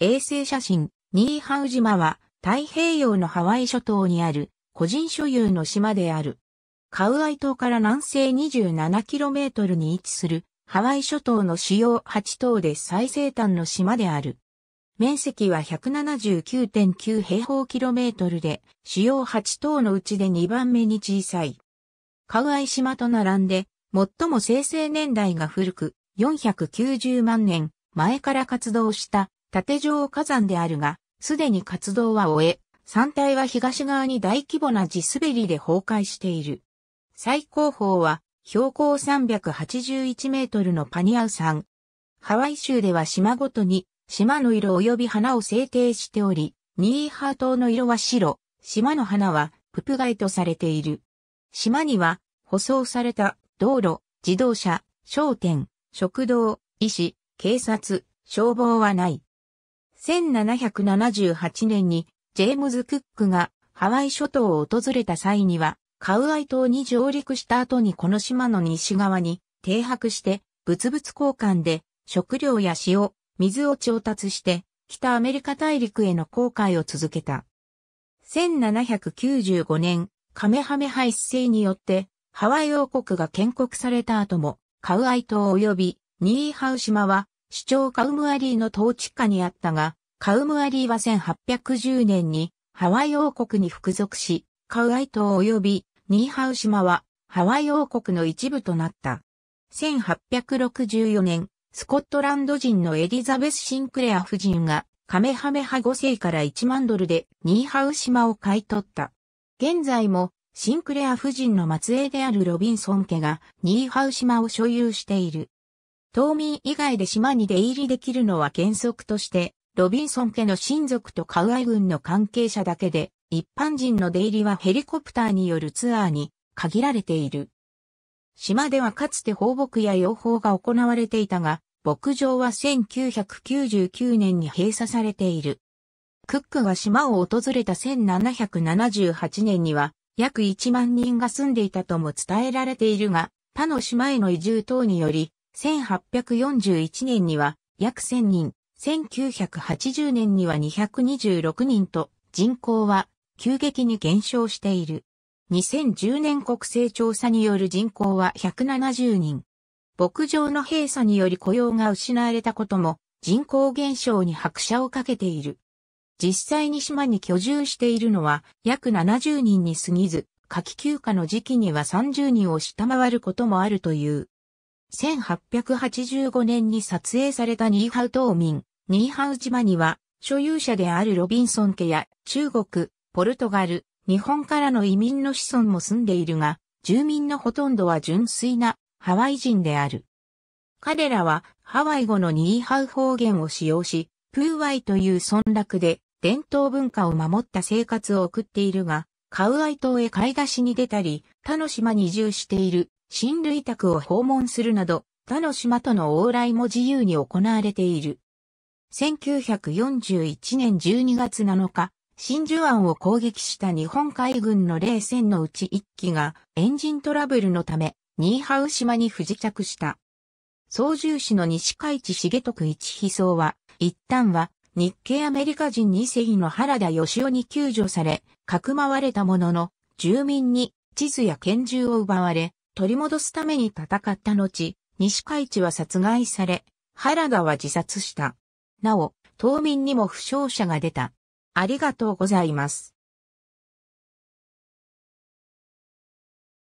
衛星写真、ニーハウ島は太平洋のハワイ諸島にある個人所有の島である。カウアイ島から南西 27km に位置するハワイ諸島の主要8島で最西端の島である。面積は179.9平方キロメートルで主要8島のうちで2番目に小さい。カウアイ島と並んで最も生成年代が古く490万年前から活動した縦状火山であるが、すでに活動は終え、山体は東側に大規模な地滑りで崩壊している。最高峰は標高381メートルのパニアウ山。ハワイ州では島ごとに島の色及び花を制定しており、ニーハー島の色は白、島の花はププガイとされている。島には舗装された道路、自動車、商店、食堂、医師、警察、消防はない。1778年にジェームズ・クックがハワイ諸島を訪れた際には、カウアイ島に上陸した後にこの島の西側に停泊して物々交換で食料や塩、水を調達して北アメリカ大陸への航海を続けた。1795年、カメハメハ一によってハワイ王国が建国された後もカウアイ島及びニーハウ島は首長カウムアリーの統治下にあったが、カウムアリーは1810年にハワイ王国に服属し、カウアイ島及びニーハウ島はハワイ王国の一部となった。1864年、スコットランド人のエリザベス・シンクレア夫人がカメハメハ5世から1万ドルでニーハウ島を買い取った。現在もシンクレア夫人の末裔であるロビンソン家がニーハウ島を所有している。島民以外で島に出入りできるのは原則として、ロビンソン家の親族とカウアイ軍の関係者だけで、一般人の出入りはヘリコプターによるツアーに限られている。島ではかつて放牧や養蜂が行われていたが、牧場は1999年に閉鎖されている。クックが島を訪れた1778年には、約1万人が住んでいたとも伝えられているが、他の島への移住等により、1841年には約1000人、1980年には226人と人口は急激に減少している。2010年国勢調査による人口は170人。牧場の閉鎖により雇用が失われたことも人口減少に拍車をかけている。実際に島に居住しているのは約70人に過ぎず、夏季休暇の時期には30人を下回ることもあるという。1885年に撮影されたニーハウ島民、ニーハウ島には、所有者であるロビンソン家や中国、ポルトガル、日本からの移民の子孫も住んでいるが、住民のほとんどは純粋なハワイ人である。彼らはハワイ語のニーハウ方言を使用し、プーワイという村落で伝統文化を守った生活を送っているが、カウアイ島へ買い出しに出たり、他の島に移住している親類宅を訪問するなど、他の島との往来も自由に行われている。1941年12月7日、真珠湾を攻撃した日本海軍の冷戦のうち1機がエンジントラブルのため、ニーハウ島に不時着した。操縦士の西海地重徳一飛曹は、一旦は日系アメリカ人2世の原田義雄に救助され、かくまわれたものの、住民に地図や拳銃を奪われ、取り戻すために戦った後、西海地は殺害され、原田は自殺した。なお、島民にも負傷者が出た。ありがとうございます。